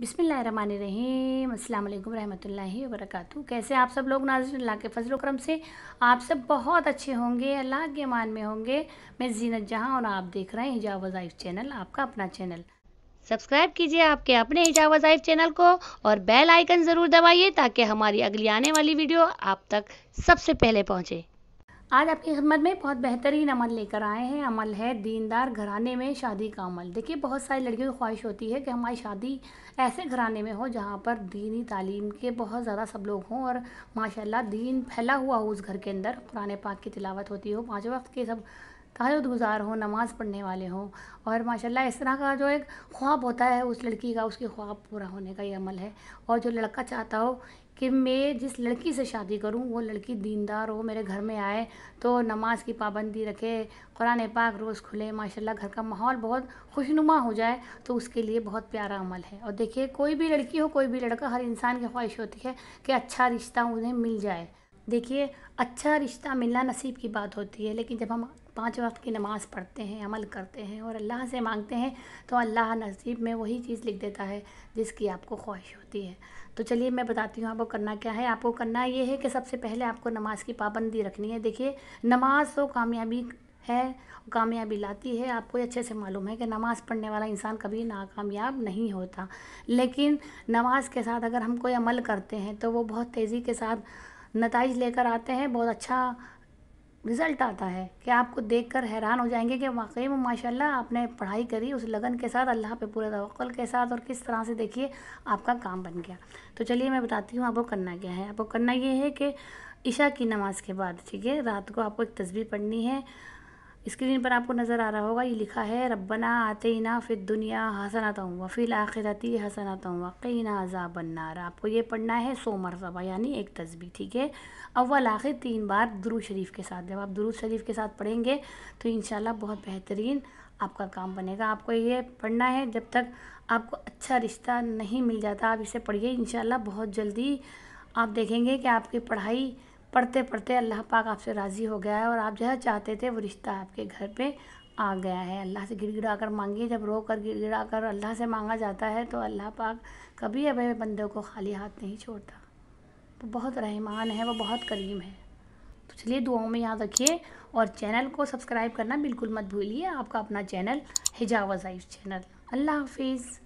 बिसमीम अल्लाम रहमतुल्लाहि वबरकatuh कैसे आप सब लोग नाजिन अल्लाह के फजल करम से आप सब बहुत अच्छे होंगे अल्लाह के मान में होंगे मैं जीनत जहां और आप देख रहे हैं हिजाब वज़ाइफ चैनल आपका अपना चैनल सब्सक्राइब कीजिए आपके अपने हिजाब वज़ाइफ चैनल को और बेल आइकन ज़रूर दबाइए ताकि हमारी अगली आने वाली वीडियो आप तक सबसे पहले पहुँचे आज आपकी खिदमत में बहुत बेहतरीन अमल लेकर आए हैं अमल है दीनदार घराने में शादी का अमल देखिए बहुत सारी लड़कियों की ख्वाहिश होती है कि हमारी शादी ऐसे घराने में हो जहाँ पर दीनी तालीम के बहुत ज़्यादा सब लोग हों और माशाल्लाह दीन फैला हुआ हो उस घर के अंदर कुरान पाक की तिलावत होती हो पाँच वक्त के सब तहजद गुजार हों नमाज़ पढ़ने वाले हों और माशाला इस तरह का जो एक ख्वाब होता है उस लड़की का उसके ख्वाब पूरा होने का ये अमल है और जो लड़का चाहता हो कि मैं जिस लड़की से शादी करूं वो लड़की दीनदार हो मेरे घर में आए तो नमाज की पाबंदी रखे कुरान पाक रोज़ खुले माशाल्लाह घर का माहौल बहुत खुशनुमा हो जाए तो उसके लिए बहुत प्यारा अमल है और देखिए कोई भी लड़की हो कोई भी लड़का हर इंसान की ख्वाहिश होती है कि अच्छा रिश्ता उन्हें मिल जाए देखिए अच्छा रिश्ता मिलना नसीब की बात होती है लेकिन जब हम पाँच वक्त की नमाज़ पढ़ते हैं अमल करते हैं और अल्लाह से मांगते हैं तो अल्लाह नसीब में वही चीज़ लिख देता है जिसकी आपको ख्वाहिश होती है तो चलिए मैं बताती हूँ आपको करना क्या है आपको करना ये है कि सबसे पहले आपको नमाज़ की पाबंदी रखनी है देखिए नमाज तो कामयाबी है कामयाबी लाती है आपको अच्छे से मालूम है कि नमाज़ पढ़ने वाला इंसान कभी नाकामयाब नहीं होता लेकिन नमाज के साथ अगर हम कोई अमल करते हैं तो वो बहुत तेज़ी के साथ नतज लेकर आते हैं बहुत अच्छा रिज़ल्ट आता है कि आपको देख कर हैरान हो जाएंगे कि वाकई में माशाल्लाह आपने पढ़ाई करी उस लगन के साथ अल्लाह पे पूरे तवक्ल के साथ और किस तरह से देखिए आपका काम बन गया तो चलिए मैं बताती हूँ आपको करना क्या है आपको करना ये है कि ईशा की नमाज़ के बाद ठीक है रात को आपको एक तस्वीर पढ़नी है स्क्रीन पर आपको नज़र आ रहा होगा ये लिखा है रब्बना ना फिर दुनिया हसनाता हुआ फिल आखिरती हसनाता हुआ कई ना अजा बननार आपको ये पढ़ना है सो मरतबा यानी एक तस्वीर ठीक है अव्वल आखिर तीन बार दुरू शरीफ के साथ जब आप दुरू शरीफ के साथ पढ़ेंगे तो इन बहुत बेहतरीन आपका काम बनेगा आपको ये पढ़ना है जब तक आपको अच्छा रिश्ता नहीं मिल जाता आप इसे पढ़िए इन बहुत जल्दी आप देखेंगे कि आपकी पढ़ाई पढ़ते पढ़ते अल्लाह पाक आपसे राज़ी हो गया है और आप जैसा चाहते थे वो रिश्ता आपके घर पे आ गया है अल्लाह से गिड़गिड़ा कर मांगिए जब रो कर गिड़गिड़ा कर अल्लाह से मांगा जाता है तो अल्लाह पाक कभी अब बंदों को खाली हाथ नहीं छोड़ता वो बहुत रहमान है वो बहुत करीम है तो चलिए दुआओं में याद रखिए और चैनल को सब्सक्राइब करना बिल्कुल मत भूलिए आपका अपना चैनल हिजावजाइफ चैनल अल्लाह हाफिज़